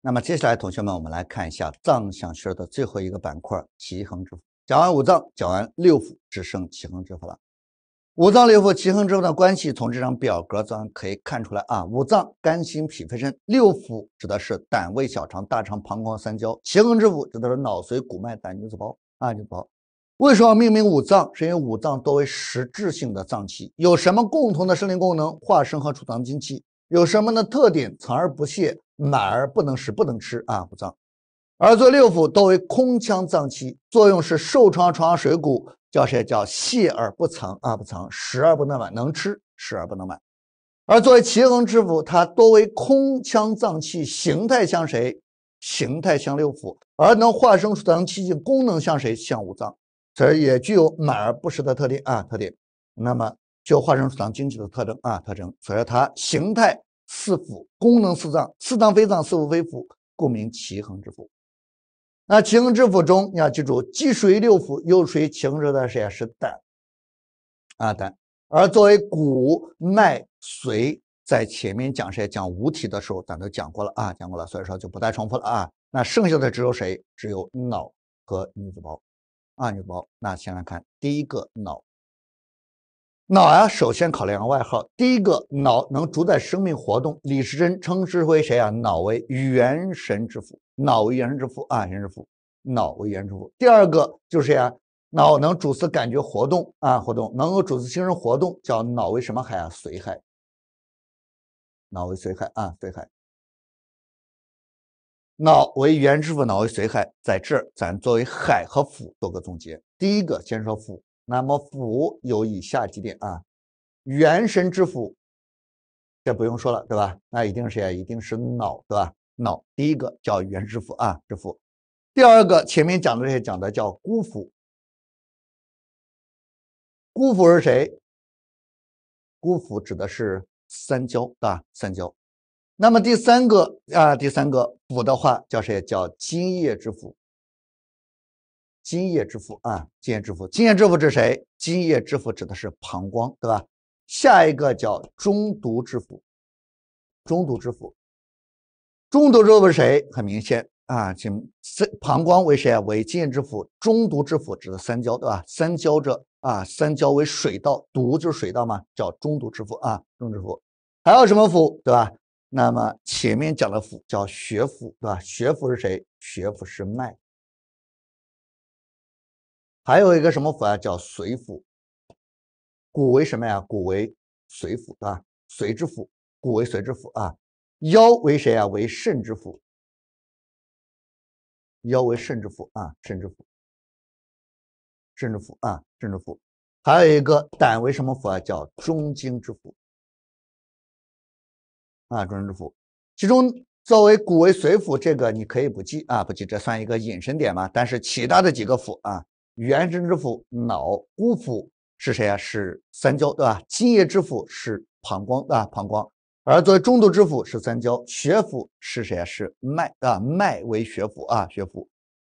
那么接下来，同学们，我们来看一下藏象学的最后一个板块——奇恒之腑。讲完五脏，讲完六腑，只剩奇恒之腑了。五脏六腑奇恒之腑的关系，从这张表格中可以看出来啊。五脏：肝、心、脾、肺、肾；六腑指的是胆、胃、小肠、大肠、膀胱、三焦。奇恒之腑指的是脑髓、骨、脉、胆、女子胞啊，女子胞。为什么命名五脏？是因为五脏多为实质性的脏器，有什么共同的生理功能？化生和储藏精气。有什么的特点？藏而不泄。满而不能食，不能吃啊，五脏。而作六腑多为空腔脏器，作用是受疮疮水谷，叫谁？叫泻而不藏啊，不藏。食而不能满，能吃，食而不能满。而作为奇恒之腑，它多为空腔脏器，形态像谁？形态像六腑，而能化生出脏器，气，功能像谁？像五脏，所以也具有满而不食的特点啊，特点。那么就化生出脏精气的特征啊，特征。所以它形态。四腑功能四脏，四脏非脏，四腑非腑，故名奇恒之腑。那奇恒之腑中，你要记住，既属于六腑，又属于奇恒的是也是胆啊，胆。而作为骨、脉、髓，在前面讲谁讲五体的时候，咱都讲过了啊，讲过了，所以说就不再重复了啊。那剩下的只有谁？只有脑和女子胞啊，女子胞。那先来看第一个脑。脑啊，首先考两个外号。第一个，脑能主宰生命活动，李时珍称之为谁啊？脑为元神之父，脑为元神之父啊，元神之父，脑为元神之父。第二个就是呀，脑能主持感觉活动啊，活动能够主持精神活动，叫脑为什么海啊？髓海。脑为髓海啊，髓海。脑为元之父，脑为髓海。在这，咱作为海和府做个总结。第一个，先说府。那么腑有以下几点啊，元神之腑，这不用说了对吧？那一定是谁啊？一定是脑对吧？脑第一个叫元神之腑啊之腑。第二个前面讲的这些讲的叫孤父。孤父是谁？孤父指的是三焦对吧？三焦。那么第三个啊第三个腑的话叫谁？叫津液之腑。津液之府啊，津液之府，津液之府指谁？津液之府指的是膀胱，对吧？下一个叫中渎之府，中渎之府，中渎之府谁？很明显啊，请膀胱为谁啊？为津液之府，中渎之府指的三焦，对吧？三焦者啊，三焦为水道，渎就是水道嘛，叫中渎之府啊，中之府还有什么腑，对吧？那么前面讲的腑叫血府，对吧？血府是谁？血府是脉。还有一个什么腑啊？叫髓腑。古为什么呀？古为髓腑啊，髓之腑。古为髓之腑啊。腰为谁啊？为肾之腑。腰为肾之腑啊，肾之腑，肾之腑啊，肾之腑。还有一个胆为什么腑啊？叫中经之腑啊，中经之府。其中作为骨为髓腑这个你可以不记啊，不记，这算一个隐身点嘛。但是其他的几个腑啊。元神之府，脑孤府是谁啊？是三焦，对吧？津液之腑是膀胱，对吧？膀胱。而作为中度之腑是三焦。血府是谁啊？是脉啊，脉为血府啊，血府。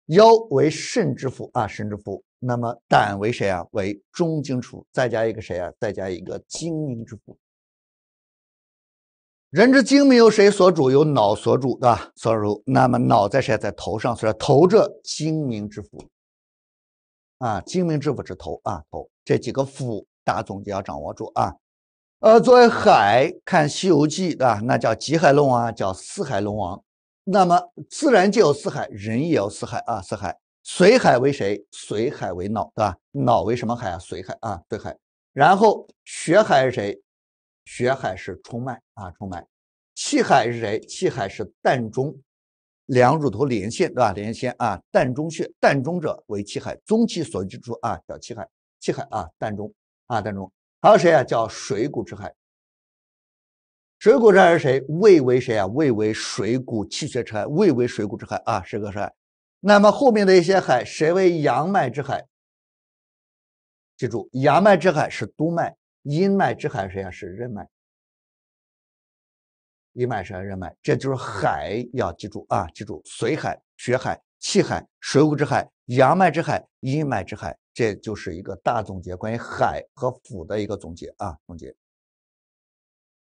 腰为肾之腑啊，肾之腑。那么胆为谁啊？为中经处，再加一个谁啊？再加一个精明之腑。人之精明由谁所主？由脑所主，对吧？所主。那么脑在谁在头上，所以头者精明之腑。啊，精明之府之头啊，头这几个府，大家总结要掌握住啊。呃，作为海，看《西游记》的，那叫极海龙王，叫四海龙王。那么自然界有四海，人也有四海啊。四海，水海为谁？水海为脑，对吧？脑为什么海啊？髓海啊，髓海。然后血海是谁？血海是冲脉啊，冲脉。气海是谁？气海是膻中。两乳头连线，对吧？连线啊，膻中穴，膻中者为气海，中气所居处啊，叫气海，气海啊，膻中啊，膻中。还有谁啊？叫水谷之海，水谷之海是谁？胃为谁啊？胃为水谷气血之海，胃为水谷之海啊，是个是。那么后面的一些海，谁为阳脉之海？记住，阳脉之海是督脉，阴脉之海谁啊？是任脉。阴脉十二任脉，这就是海，要记住啊！记住水海、血海、气海、水谷之海、阳脉之海、阴脉之海，这就是一个大总结，关于海和腑的一个总结啊！总结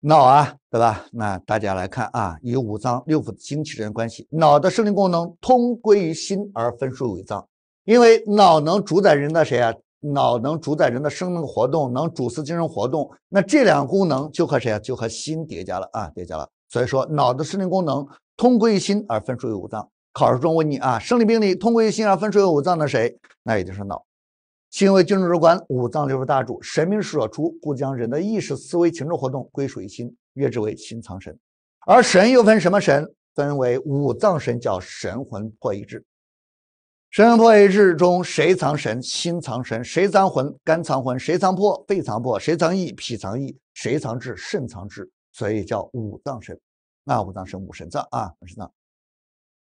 脑啊，对吧？那大家来看啊，与五脏六腑的精气之关系，脑的生理功能通归于心，而分属五脏，因为脑能主宰人的谁啊？脑能主宰人的生命活动，能主司精神活动，那这两个功能就和谁啊？就和心叠加了啊！叠加了。所以说，脑的生理功能通归于心而分属于五脏。考试中问你啊，生理病理通归于心而分属于五脏的谁？那也就是脑。心为君主之官，五脏六腑大主，神明所出，故将人的意识、思维、情志活动归属于心，曰之为心藏神。而神又分什么神？分为五脏神，叫神魂魄意志。神魂魄意志中谁藏神？心藏神。谁藏魂？肝藏魂。谁藏魄？肺藏魄。谁藏意？脾藏意。谁藏志？肾藏志。所以叫五脏神，啊，五脏神、五神脏啊，五神脏。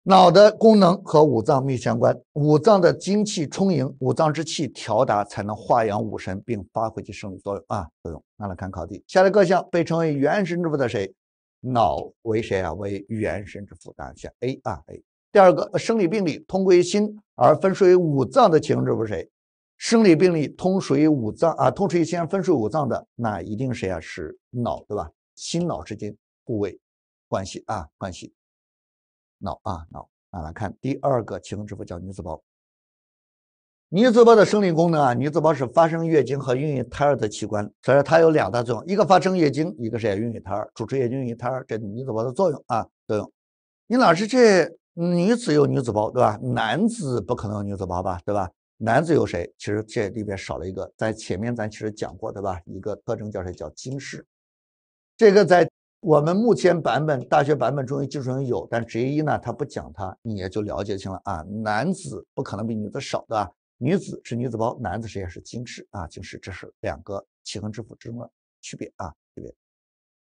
脑的功能和五脏密切相关，五脏的精气充盈，五脏之气调达，才能化养五神，并发挥其生理作用啊，作用。那来看考题，下列各项被称为元神之父的谁？脑为谁啊？为元神之父，答案选 A 啊，A。第二个，生理病理通归于心，而分属于五脏的情志，不是谁？生理病理通属于五脏啊，通属于心，分属于五脏的，那一定谁啊？是脑，对吧？心脑之间互为关系啊，关系。脑啊，脑啊，来看第二个，其中之一叫女子胞。女子胞的生理功能啊，女子胞是发生月经和孕育胎儿的器官，所以说它有两大作用，一个发生月经，一个是孕育胎儿，主持月经与胎儿，这女子胞的作用啊，作用。你老师这女子有女子胞对吧？男子不可能有女子胞吧，对吧？男子有谁？其实这里边少了一个，在前面咱其实讲过对吧？一个特征叫谁？叫经室。这个在我们目前版本大学版本中医基础上有，但职业医呢，他不讲它，你也就了解清了啊。男子不可能比女子少，对吧？女子是女子胞，男子实际上是精室啊，精室这是两个器官之腑之中的区别啊，区别。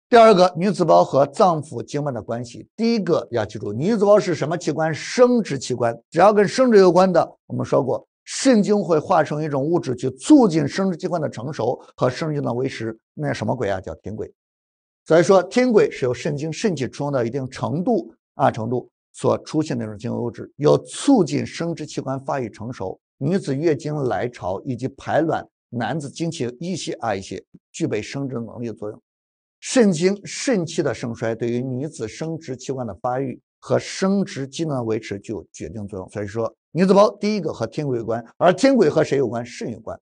第二个，女子胞和脏腑经脉的关系。第一个要记住，女子胞是什么器官？生殖器官。只要跟生殖有关的，我们说过，肾精会化成一种物质去促进生殖器官的成熟和生殖的维持，那什么鬼啊？叫顶鬼。所以说，天癸是由肾经肾气充到一定程度啊程度所出现的一种性物质，有促进生殖器官发育成熟、女子月经来潮以及排卵、男子精气一些啊一些，具备生殖能力的作用。肾经肾气的盛衰，对于女子生殖器官的发育和生殖机能的维持具有决定作用。所以说，女子胞第一个和天癸有关，而天癸和谁有关？肾有关。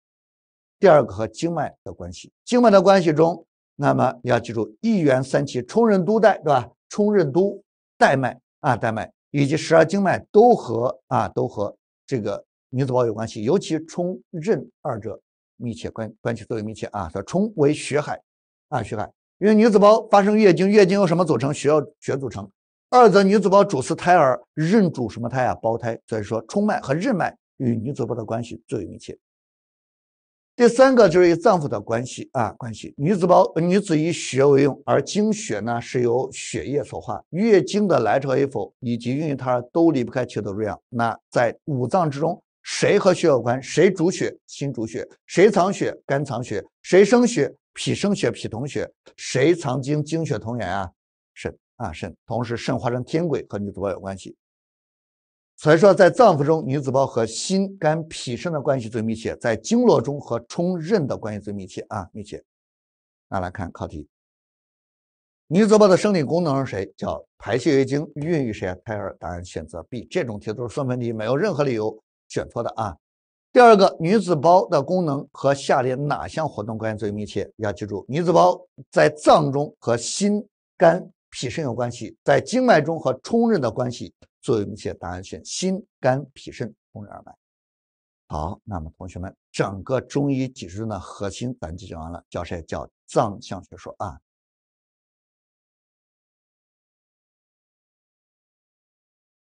第二个和经脉的关系，经脉的关系中。那么你要记住，一元三奇冲任督带，对吧？冲任督带脉啊，带脉以及十二经脉都和啊都和这个女子胞有关系，尤其冲任二者密切关关系最为密切啊。它冲为血海啊血海，因为女子胞发生月经，月经由什么组成？血要血组成。二则女子胞主司胎儿，任主什么胎啊？胞胎。所以说冲脉和任脉与女子胞的关系最为密切。第三个就是与脏腑的关系啊，关系。女子胞女子以血为用，而经血呢是由血液所化。月经的来潮与否，以及孕育胎儿都离不开气的滋养。那在五脏之中，谁和血有关？谁主血？心主血，谁藏血？肝藏血，谁生血？脾生血，脾同血。谁藏精？精血同源啊，肾啊肾。同时，肾化成天癸和女子胞有关系。所以说，在脏腑中，女子胞和心、肝、脾、肾的关系最密切；在经络中，和冲任的关系最密切啊，密切。那来看考题：女子胞的生理功能是谁？叫排泄月经，孕育谁胎儿。答案选择 B。这种题都是送分题，没有任何理由选错的啊。第二个，女子胞的功能和下列哪项活动关系最密切？要记住，女子胞在脏中和心、肝、脾、肾有关系，在经脉中和冲任的关系。最为明显，答案选心、肝、脾、肾、通任二脉。好，那么同学们，整个中医脊柱的核心，咱就讲完了，教谁？叫藏脏象学说啊。